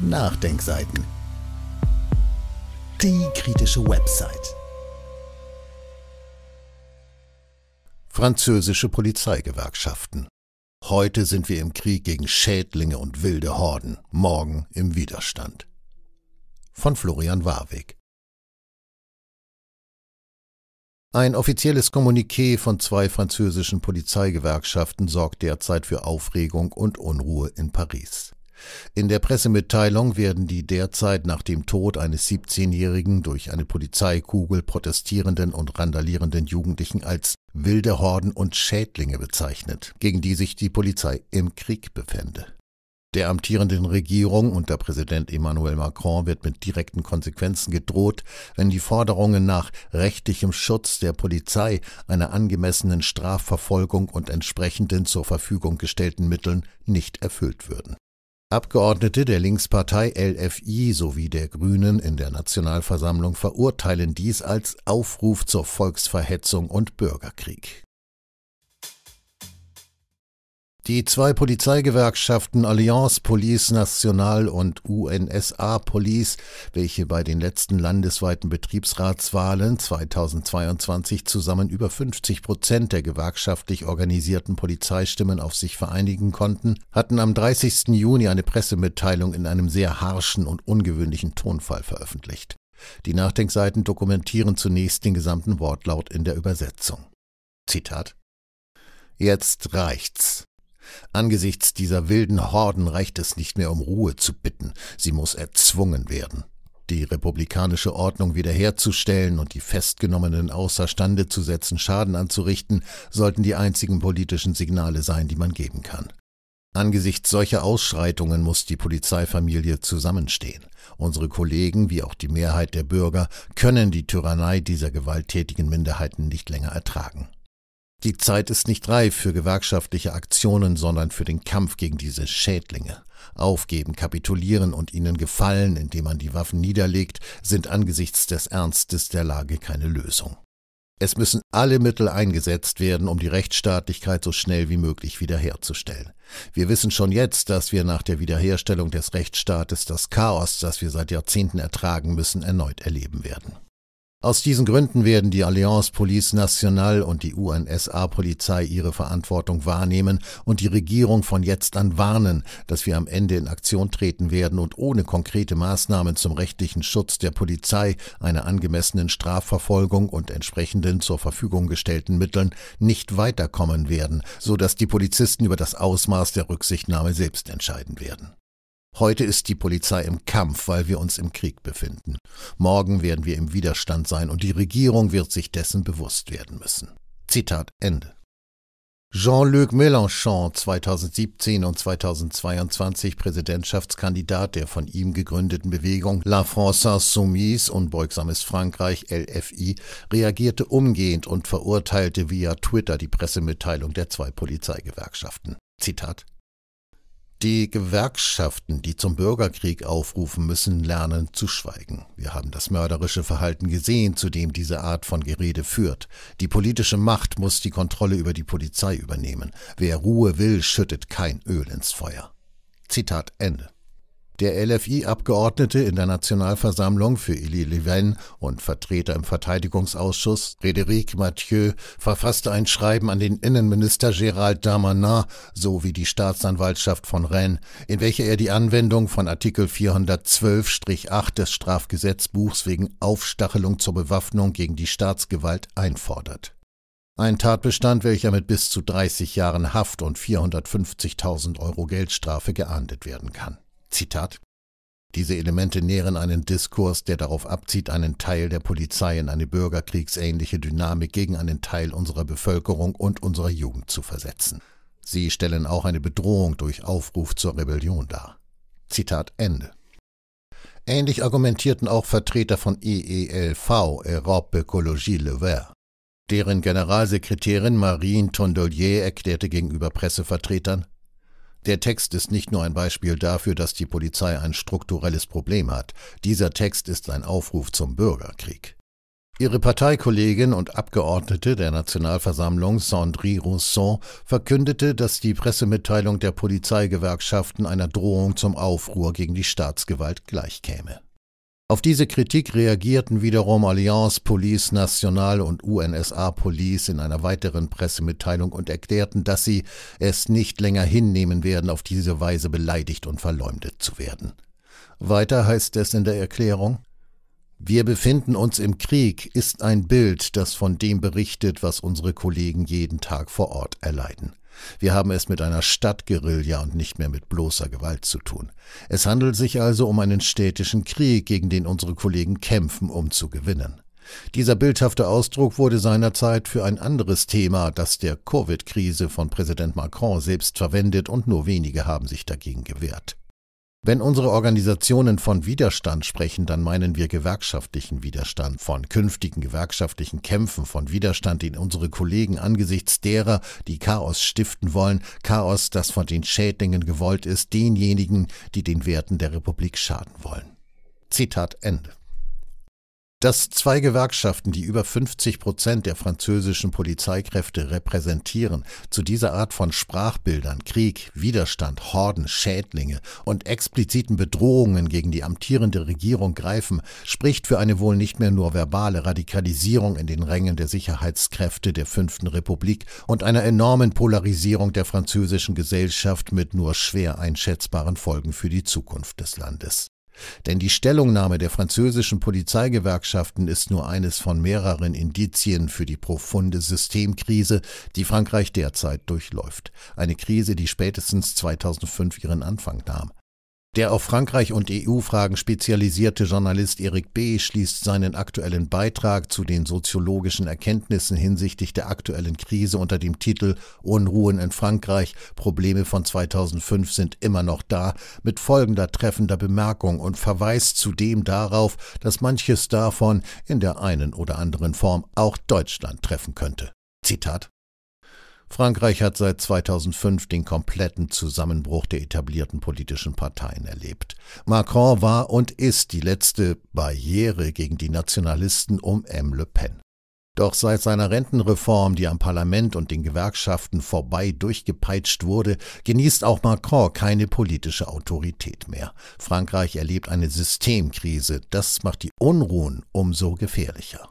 Nachdenkseiten. Die kritische Website. Französische Polizeigewerkschaften. Heute sind wir im Krieg gegen Schädlinge und wilde Horden, morgen im Widerstand. Von Florian Warwick. Ein offizielles Kommuniqué von zwei französischen Polizeigewerkschaften sorgt derzeit für Aufregung und Unruhe in Paris. In der Pressemitteilung werden die derzeit nach dem Tod eines 17-jährigen durch eine Polizeikugel protestierenden und randalierenden Jugendlichen als wilde Horden und Schädlinge bezeichnet, gegen die sich die Polizei im Krieg befände. Der amtierenden Regierung unter Präsident Emmanuel Macron wird mit direkten Konsequenzen gedroht, wenn die Forderungen nach rechtlichem Schutz der Polizei, einer angemessenen Strafverfolgung und entsprechenden zur Verfügung gestellten Mitteln nicht erfüllt würden. Abgeordnete der Linkspartei LFI sowie der Grünen in der Nationalversammlung verurteilen dies als Aufruf zur Volksverhetzung und Bürgerkrieg die zwei Polizeigewerkschaften Alliance Police Nationale und UNSA Police, welche bei den letzten landesweiten Betriebsratswahlen 2022 zusammen über 50 Prozent der gewerkschaftlich organisierten Polizeistimmen auf sich vereinigen konnten, hatten am 30. Juni eine Pressemitteilung in einem sehr harschen und ungewöhnlichen Tonfall veröffentlicht. Die Nachdenkseiten dokumentieren zunächst den gesamten Wortlaut in der Übersetzung. Zitat Jetzt reicht's. Angesichts dieser wilden Horden reicht es nicht mehr, um Ruhe zu bitten, sie muss erzwungen werden. Die republikanische Ordnung wiederherzustellen und die Festgenommenen außerstande zu setzen, Schaden anzurichten, sollten die einzigen politischen Signale sein, die man geben kann. Angesichts solcher Ausschreitungen muss die Polizeifamilie zusammenstehen. Unsere Kollegen, wie auch die Mehrheit der Bürger, können die Tyrannei dieser gewalttätigen Minderheiten nicht länger ertragen. Die Zeit ist nicht reif für gewerkschaftliche Aktionen, sondern für den Kampf gegen diese Schädlinge. Aufgeben, kapitulieren und ihnen gefallen, indem man die Waffen niederlegt, sind angesichts des Ernstes der Lage keine Lösung. Es müssen alle Mittel eingesetzt werden, um die Rechtsstaatlichkeit so schnell wie möglich wiederherzustellen. Wir wissen schon jetzt, dass wir nach der Wiederherstellung des Rechtsstaates das Chaos, das wir seit Jahrzehnten ertragen müssen, erneut erleben werden. Aus diesen Gründen werden die Alliance Police Nationale und die UNSA-Polizei ihre Verantwortung wahrnehmen und die Regierung von jetzt an warnen, dass wir am Ende in Aktion treten werden und ohne konkrete Maßnahmen zum rechtlichen Schutz der Polizei, einer angemessenen Strafverfolgung und entsprechenden zur Verfügung gestellten Mitteln nicht weiterkommen werden, so dass die Polizisten über das Ausmaß der Rücksichtnahme selbst entscheiden werden. Heute ist die Polizei im Kampf, weil wir uns im Krieg befinden. Morgen werden wir im Widerstand sein und die Regierung wird sich dessen bewusst werden müssen. Zitat Ende. Jean-Luc Mélenchon, 2017 und 2022 Präsidentschaftskandidat der von ihm gegründeten Bewegung La France Insoumise, unbeugsames Frankreich, LFI, reagierte umgehend und verurteilte via Twitter die Pressemitteilung der zwei Polizeigewerkschaften. Zitat die Gewerkschaften, die zum Bürgerkrieg aufrufen, müssen lernen zu schweigen. Wir haben das mörderische Verhalten gesehen, zu dem diese Art von Gerede führt. Die politische Macht muss die Kontrolle über die Polizei übernehmen. Wer Ruhe will, schüttet kein Öl ins Feuer. Zitat Ende. Der LFI-Abgeordnete in der Nationalversammlung für Illy-Leven und Vertreter im Verteidigungsausschuss, Frédéric Mathieu, verfasste ein Schreiben an den Innenminister Gérald Darmanin sowie die Staatsanwaltschaft von Rennes, in welcher er die Anwendung von Artikel 412-8 des Strafgesetzbuchs wegen Aufstachelung zur Bewaffnung gegen die Staatsgewalt einfordert. Ein Tatbestand, welcher mit bis zu 30 Jahren Haft und 450.000 Euro Geldstrafe geahndet werden kann. Zitat diese Elemente nähren einen Diskurs, der darauf abzieht, einen Teil der Polizei in eine bürgerkriegsähnliche Dynamik gegen einen Teil unserer Bevölkerung und unserer Jugend zu versetzen. Sie stellen auch eine Bedrohung durch Aufruf zur Rebellion dar. Zitat Ende. Ähnlich argumentierten auch Vertreter von EELV, Europe Ecologie Le Vert. Deren Generalsekretärin Marine Tondelier erklärte gegenüber Pressevertretern, der Text ist nicht nur ein Beispiel dafür, dass die Polizei ein strukturelles Problem hat. Dieser Text ist ein Aufruf zum Bürgerkrieg. Ihre Parteikollegin und Abgeordnete der Nationalversammlung Sandri Rousson verkündete, dass die Pressemitteilung der Polizeigewerkschaften einer Drohung zum Aufruhr gegen die Staatsgewalt gleichkäme. Auf diese Kritik reagierten wiederum Alliance Police Nationale und UNSA Police in einer weiteren Pressemitteilung und erklärten, dass sie es nicht länger hinnehmen werden, auf diese Weise beleidigt und verleumdet zu werden. Weiter heißt es in der Erklärung, wir befinden uns im Krieg ist ein Bild, das von dem berichtet, was unsere Kollegen jeden Tag vor Ort erleiden. Wir haben es mit einer Stadtguerilla und nicht mehr mit bloßer Gewalt zu tun. Es handelt sich also um einen städtischen Krieg, gegen den unsere Kollegen kämpfen, um zu gewinnen. Dieser bildhafte Ausdruck wurde seinerzeit für ein anderes Thema, das der Covid-Krise von Präsident Macron selbst verwendet und nur wenige haben sich dagegen gewehrt. Wenn unsere Organisationen von Widerstand sprechen, dann meinen wir gewerkschaftlichen Widerstand, von künftigen gewerkschaftlichen Kämpfen, von Widerstand, den unsere Kollegen angesichts derer, die Chaos stiften wollen, Chaos, das von den Schädlingen gewollt ist, denjenigen, die den Werten der Republik schaden wollen. Zitat Ende. Dass zwei Gewerkschaften, die über 50 Prozent der französischen Polizeikräfte repräsentieren, zu dieser Art von Sprachbildern Krieg, Widerstand, Horden, Schädlinge und expliziten Bedrohungen gegen die amtierende Regierung greifen, spricht für eine wohl nicht mehr nur verbale Radikalisierung in den Rängen der Sicherheitskräfte der Fünften Republik und einer enormen Polarisierung der französischen Gesellschaft mit nur schwer einschätzbaren Folgen für die Zukunft des Landes. Denn die Stellungnahme der französischen Polizeigewerkschaften ist nur eines von mehreren Indizien für die profunde Systemkrise, die Frankreich derzeit durchläuft. Eine Krise, die spätestens 2005 ihren Anfang nahm. Der auf Frankreich und EU-Fragen spezialisierte Journalist Eric B. schließt seinen aktuellen Beitrag zu den soziologischen Erkenntnissen hinsichtlich der aktuellen Krise unter dem Titel Unruhen in Frankreich, Probleme von 2005 sind immer noch da mit folgender treffender Bemerkung und verweist zudem darauf, dass manches davon in der einen oder anderen Form auch Deutschland treffen könnte. Zitat Frankreich hat seit 2005 den kompletten Zusammenbruch der etablierten politischen Parteien erlebt. Macron war und ist die letzte Barriere gegen die Nationalisten um M. Le Pen. Doch seit seiner Rentenreform, die am Parlament und den Gewerkschaften vorbei durchgepeitscht wurde, genießt auch Macron keine politische Autorität mehr. Frankreich erlebt eine Systemkrise. Das macht die Unruhen umso gefährlicher.